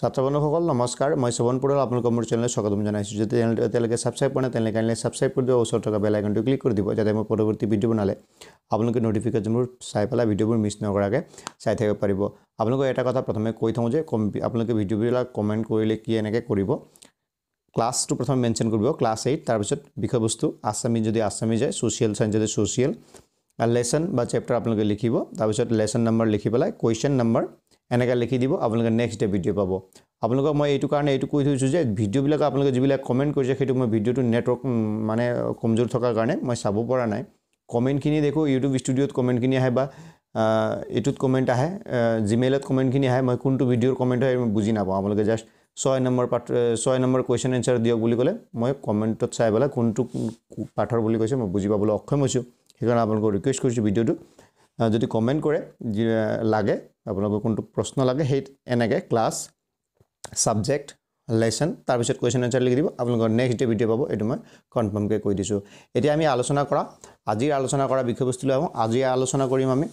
ছাত্ৰ বন্ধুসকল নমস্কাৰ মই শ্ৰৱণ পৰিয়াল আপোনালোকৰ মোৰ চেনেললৈ স্বাগতম জনাইছোঁ যদি তেওঁলোকে ছাবস্ক্ৰাইব কৰে তেনেহ'লে কাইণ্ডলি ছাবস্ক্ৰাইব কৰি দিব ওচৰত থকা বেল আইকনটো ক্লিক কৰি দিব যাতে মই পৰৱৰ্তী ভিডিঅ' বনালে আপোনালোকে নটিফিকেশ্যনবোৰ চাই পেলাই ভিডিঅ'বোৰ মিছ নকৰাকৈ চাই থাকিব পাৰিব আপোনালোকৰ এটা কথা প্ৰথমে কৈ থওঁ যে কম আপোনালোকে ভিডিঅ'বিলাক কমেণ্ট কৰিলে কি এনেকৈ কৰিব ক্লাছটো প্ৰথমে মেনশ্যন কৰিব ক্লাছ এইট তাৰপিছত বিষয়বস্তু আছামিজ যদি আছামিজ হয় ছ'চিয়েল চাইন্স যদি ছ'চিয়েল লেচন বা চেপ্টাৰ আপোনালোকে লিখিব তাৰপিছত লেচন নম্বৰ লিখি পেলাই কুৱেশ্যন নম্বৰ এনেকৈ লিখি দিব আপোনালোকে নেক্সট ডে ভিডিঅ' পাব আপোনালোকক মই এইটো কাৰণে এইটো কৈ থৈছোঁ যে ভিডিঅ'বিলাক আপোনালোকে যিবিলাক কমেণ্ট কৰিছে সেইটো মই ভিডিঅ'টো নেটৱৰ্ক মানে কমজোৰ থকাৰ কাৰণে মই চাব পৰা নাই কমেণ্টখিনি দেখোঁ ইউটিউব ষ্টুডিঅ'ত কমেণ্টখিনি আহে বা এইটোত কমেণ্ট আহে জিমেইলত কমেণ্টখিনি আহে মই কোনটো ভিডিঅ'ৰ কমেণ্ট হয় বুজি নাপাওঁ আপোনালোকে জাষ্ট ছয় নম্বৰ পাঠ ছয় নম্বৰ কুৱেশ্যন এনচাৰ দিয়ক বুলি ক'লে মই কমেণ্টত চাই পেলাই কোনটো পাঠৰ বুলি কৈছে মই বুজি পাবলৈ অক্ষম হৈছোঁ সেইকাৰণে আপোনালোকক ৰিকুৱেষ্ট কৰিছোঁ ভিডিঅ'টো যদি কমেণ্ট কৰে লাগে আপোনালোকক কোনটো প্ৰশ্ন লাগে সেই এনেকৈ ক্লাছ ছাবজেক্ট লেচন তাৰপিছত কুৱেশ্যন এনচাৰ লিখি দিব আপোনালোকৰ নেক্সট ডে ভিডিঅ' পাব এইটো মই কনফাৰ্মকৈ কৈ দিছোঁ এতিয়া আমি আলোচনা কৰা আজিৰ আলোচনা কৰা বিষয়বস্তু লৈ আহোঁ আজি আলোচনা কৰিম আমি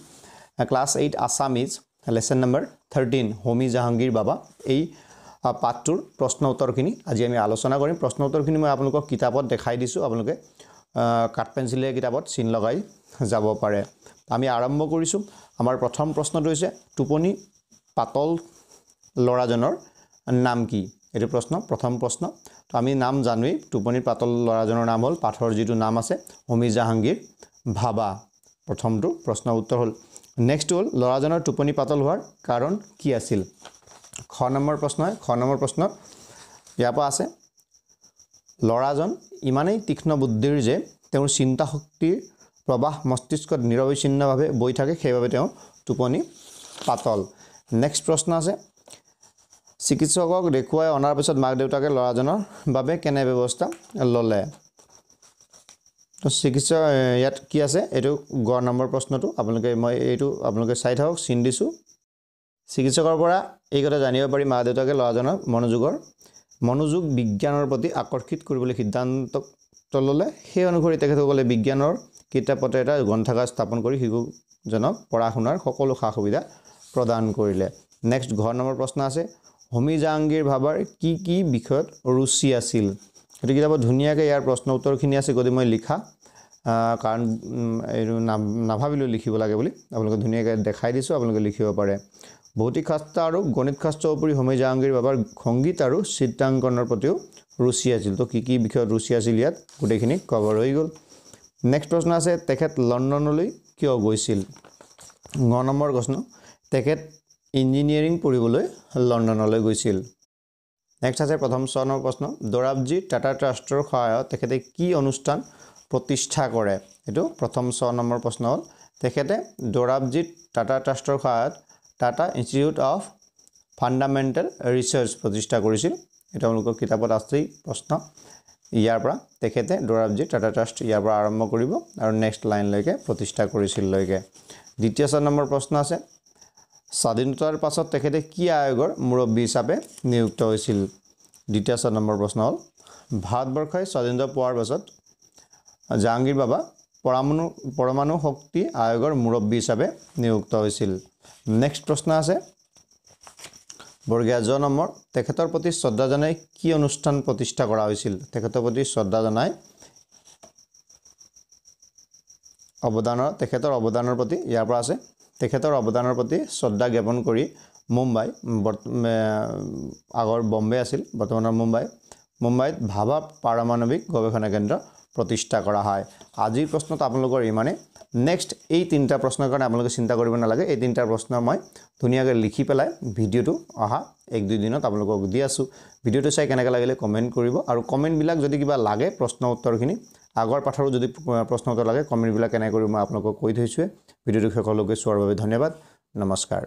class eight Assamese lesson number thirteen Homi Jahangir Bhabha এই পাঠটোৰ প্ৰশ্ন উত্তৰখিনি আজি আমি আলোচনা কৰিম প্ৰশ্ন উত্তৰখিনি মই আপোনালোকক কিতাপত দেখাই দিছোঁ আপোনালোকে কাঠ পেঞ্চিলে কিতাপত চিন লগাই যাব পাৰে আমি আৰম্ভ কৰিছোঁ আমাৰ প্ৰথম প্ৰশ্নটো হৈছে টোপনি পাতল ল'ৰাজনৰ নাম কি এইটো প্ৰশ্ন প্ৰথম প্ৰশ্ন তো আমি নাম জানোৱেই টোপনিৰ পাতল ল'ৰাজনৰ নাম হ'ল পাঠৰ যিটো নাম আছে অমি জাহাংগীৰ ভাবা প্ৰথমটো প্ৰশ্নৰ উত্তৰ হ'ল নেক্সট হ'ল ল'ৰাজনৰ টোপনি পাতল হোৱাৰ কাৰণ কি আছিল খ নম্বৰ প্ৰশ্ন হয় খ নম্বৰ প্ৰশ্ন ইয়াৰ পৰা আছে ল'ৰাজন ইমানেই তীক্ষ্ণ বুদ্ধিৰ যে তেওঁৰ চিন্তা শক্তিৰ প্ৰবাহ মস্তিষ্কত নিৰৱচ্ছিন্নভাৱে বৈ থাকে সেইবাবে তেওঁ টোপনি পাতল নেক্সট প্ৰশ্ন আছে চিকিৎসকক দেখুৱাই অনাৰ পিছত মাক দেউতাকে ল'ৰাজনৰ বাবে কেনে ব্যৱস্থা ল'লে চিকিৎসক ইয়াত কি আছে এইটো গড় নম্বৰ প্ৰশ্নটো আপোনালোকে মই এইটো আপোনালোকে চাই থাকক চিন দিছোঁ চিকিৎসকৰ পৰা এই কথা জানিব পাৰি মা দেউতাকে ল'ৰাজনক মনোযোগৰ মনোযোগ বিজ্ঞানৰ প্ৰতি আকৰ্ষিত কৰিবলৈ সিদ্ধান্ত ল'লে সেই অনুসৰি তেখেতসকলে বিজ্ঞানৰ কিতাপ পত্ৰ এটা গ্ৰন্থাগাৰ স্থাপন কৰি শিশুজনক পঢ়া শুনাৰ সকলো সা সুবিধা প্ৰদান কৰিলে নেক্সট ঘৰ নম্বৰ প্ৰশ্ন আছে হোমি জাহাংগীৰ ভাবাৰ কি কি বিষয়ত ৰুচি আছিল সেইটো কিতাপত ধুনীয়াকৈ ইয়াৰ প্ৰশ্ন উত্তৰখিনি আছে গতিকে মই লিখা কাৰণ এইটো না নাভাবিলোঁ লিখিব লাগে বুলি আপোনালোকে ধুনীয়াকৈ দেখাই দিছোঁ আপোনালোকে লিখিব পাৰে ভৌতিক শাস্ত্ৰ আৰু গণিত শাস্ত্ৰৰ উপৰি হোমি জাহাংগীৰ ভাবাৰ সংগীত আৰু চিত্ৰাংকনৰ প্ৰতিও ৰুচি আছিল তো কি কি বিষয়ত ৰুচি আছিল ইয়াত গোটেইখিনি কভাৰ হৈ গ'ল নেক্সট প্ৰশ্ন আছে তেখেত লণ্ডনলৈ কিয় গৈছিল ন নম্বৰ প্ৰশ্ন তেখেত ইঞ্জিনিয়াৰিং পঢ়িবলৈ লণ্ডনলৈ গৈছিল নেক্সট আছে প্ৰথম ছ নম্বৰ প্ৰশ্ন দৰাবজী টাটা ট্ৰাষ্টৰ সহায়ত তেখেতে কি অনুষ্ঠান প্ৰতিষ্ঠা কৰে এইটো প্ৰথম ছ নম্বৰ প্ৰশ্ন হ'ল তেখেতে দৰাবজী টাটা ট্ৰাষ্টৰ সহায়ত Tata institute of fundamental research প্ৰতিষ্ঠা কৰিছিল এই তেওঁলোকৰ কিতাপত আছেই প্ৰশ্ন ইয়াৰ পৰা তেখেতে দৌৰাবজি টাটা ট্ৰাষ্ট ইয়াৰ পৰা আৰম্ভ কৰিব আৰু নেক্সট লাইনলৈকে প্ৰতিষ্ঠা কৰিছিললৈকে দ্বিতীয় চাৰি নম্বৰ প্ৰশ্ন আছে স্বাধীনতাৰ পাছত তেখেতে কি আয়োগৰ মুৰব্বী হিচাপে নিযুক্ত হৈছিল দ্বিতীয় চাৰি নম্বৰ প্ৰশ্ন হ'ল ভাৰতবৰ্ষই স্বাধীনতা পোৱাৰ পাছত জাহাংগীৰ বাবা পৰমাণু পৰমাণু শক্তি আয়োগৰ মুৰব্বী হিচাপে নিযুক্ত হৈছিল নেক্সট প্ৰশ্ন আছে বৰ্গীয়া জ নামৰ তেখেতৰ প্ৰতি শ্ৰদ্ধা জনাই কি অনুষ্ঠান প্ৰতিষ্ঠা কৰা হৈছিল তেখেতৰ প্ৰতি শ্ৰদ্ধা জনাই অৱদানৰ তেখেতৰ অৱদানৰ প্ৰতি ইয়াৰ পৰা আছে তেখেতৰ অৱদানৰ প্ৰতি শ্ৰদ্ধা জ্ঞাপন কৰি মুম্বাই আগৰ বম্বে আছিল বৰ্তমানৰ মুম্বাই মুম্বাইত ভাবা পাৰমাণৱিক গৱেষণা কেন্দ্ৰ প্ৰতিষ্ঠা কৰা হয় আজিৰ প্ৰশ্নত আপোনালোকৰ ইমানে নেক্সট এই তিনিটা প্ৰশ্নৰ কাৰণে আপোনালোকে চিন্তা কৰিব নালাগে এই তিনিটা প্ৰশ্ন মই ধুনীয়াকৈ লিখি পেলাই ভিডিঅ'টো অহা এক দুই দিনত আপোনালোকক দি আছোঁ ভিডিঅ'টো চাই কেনেকৈ লাগিলে কমেণ্ট কৰিব আৰু কমেণ্টবিলাক যদি কিবা লাগে প্ৰশ্ন উত্তৰখিনি আগৰ পাঠৰো যদি প্ৰশ্ন উত্তৰ লাগে কমেণ্টবিলাক কেনেকৈ কৰিব মই আপোনালোকক কৈ থৈছোঁৱে ভিডিঅ'টো শেষলৈকে চোৱাৰ বাবে ধন্যবাদ নমস্কাৰ